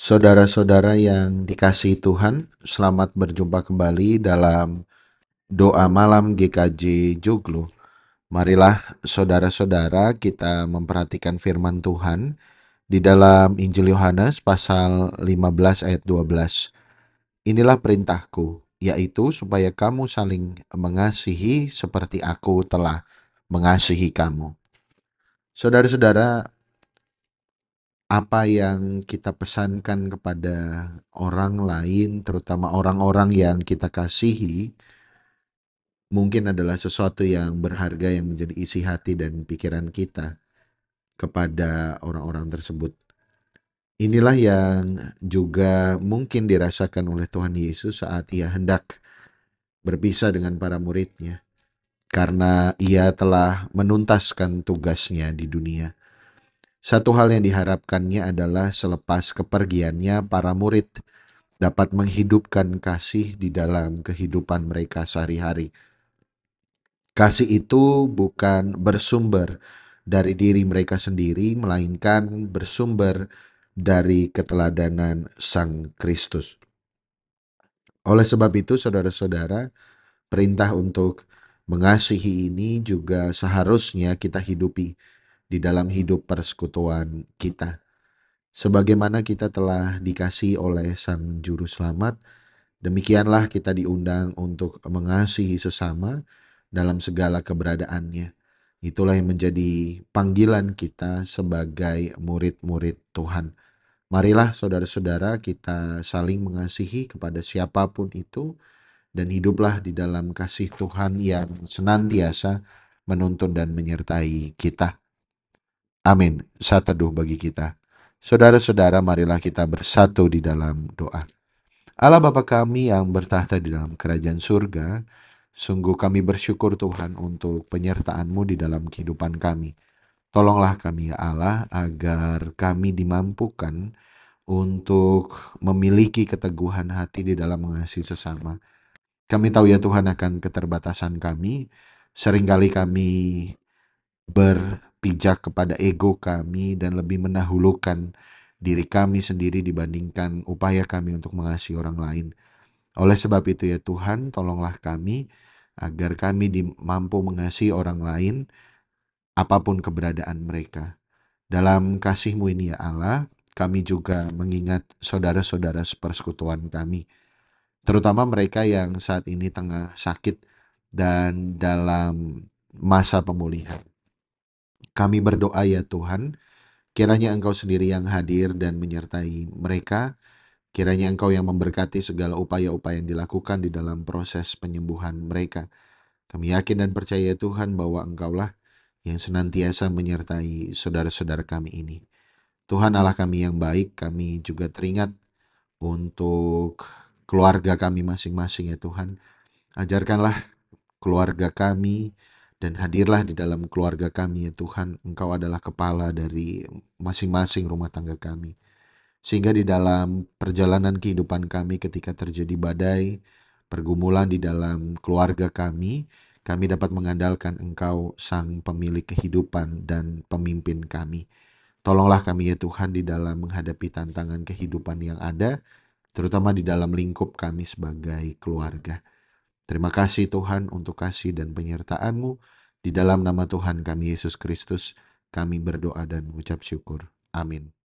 Saudara-saudara yang dikasihi Tuhan, selamat berjumpa kembali dalam doa malam GKJ Joglo. Marilah saudara-saudara kita memperhatikan firman Tuhan di dalam Injil Yohanes pasal 15 ayat 12. Inilah perintahku, yaitu supaya kamu saling mengasihi seperti aku telah mengasihi kamu. Saudara-saudara, apa yang kita pesankan kepada orang lain, terutama orang-orang yang kita kasihi, mungkin adalah sesuatu yang berharga yang menjadi isi hati dan pikiran kita kepada orang-orang tersebut. Inilah yang juga mungkin dirasakan oleh Tuhan Yesus saat ia hendak berpisah dengan para muridnya. Karena ia telah menuntaskan tugasnya di dunia. Satu hal yang diharapkannya adalah selepas kepergiannya para murid dapat menghidupkan kasih di dalam kehidupan mereka sehari-hari. Kasih itu bukan bersumber dari diri mereka sendiri, melainkan bersumber dari keteladanan Sang Kristus. Oleh sebab itu, saudara-saudara, perintah untuk mengasihi ini juga seharusnya kita hidupi di dalam hidup persekutuan kita. Sebagaimana kita telah dikasih oleh Sang Juru Selamat, demikianlah kita diundang untuk mengasihi sesama dalam segala keberadaannya. Itulah yang menjadi panggilan kita sebagai murid-murid Tuhan. Marilah saudara-saudara kita saling mengasihi kepada siapapun itu dan hiduplah di dalam kasih Tuhan yang senantiasa menuntun dan menyertai kita. Amin. Saat teduh bagi kita. Saudara-saudara, marilah kita bersatu di dalam doa. Allah Bapa kami yang bertahta di dalam kerajaan surga, sungguh kami bersyukur Tuhan untuk penyertaan-Mu di dalam kehidupan kami. Tolonglah kami ya Allah agar kami dimampukan untuk memiliki keteguhan hati di dalam mengasihi sesama. Kami tahu ya Tuhan akan keterbatasan kami. Seringkali kami berpijak kepada ego kami dan lebih menahulukan diri kami sendiri dibandingkan upaya kami untuk mengasihi orang lain. Oleh sebab itu ya Tuhan, tolonglah kami agar kami mampu mengasihi orang lain apapun keberadaan mereka. Dalam kasihmu ini ya Allah, kami juga mengingat saudara-saudara sepersekutuan kami, terutama mereka yang saat ini tengah sakit dan dalam masa pemulihan. Kami berdoa ya Tuhan, kiranya Engkau sendiri yang hadir dan menyertai mereka, kiranya Engkau yang memberkati segala upaya-upaya yang dilakukan di dalam proses penyembuhan mereka. Kami yakin dan percaya ya Tuhan bahwa Engkaulah yang senantiasa menyertai saudara-saudara kami ini. Tuhan Allah kami yang baik, kami juga teringat untuk keluarga kami masing-masing ya Tuhan. Ajarkanlah keluarga kami dan hadirlah di dalam keluarga kami ya Tuhan Engkau adalah kepala dari masing-masing rumah tangga kami sehingga di dalam perjalanan kehidupan kami ketika terjadi badai pergumulan di dalam keluarga kami kami dapat mengandalkan Engkau sang pemilik kehidupan dan pemimpin kami tolonglah kami ya Tuhan di dalam menghadapi tantangan kehidupan yang ada terutama di dalam lingkup kami sebagai keluarga Terima kasih Tuhan untuk kasih dan penyertaan-Mu. Di dalam nama Tuhan kami Yesus Kristus, kami berdoa dan mengucap syukur. Amin.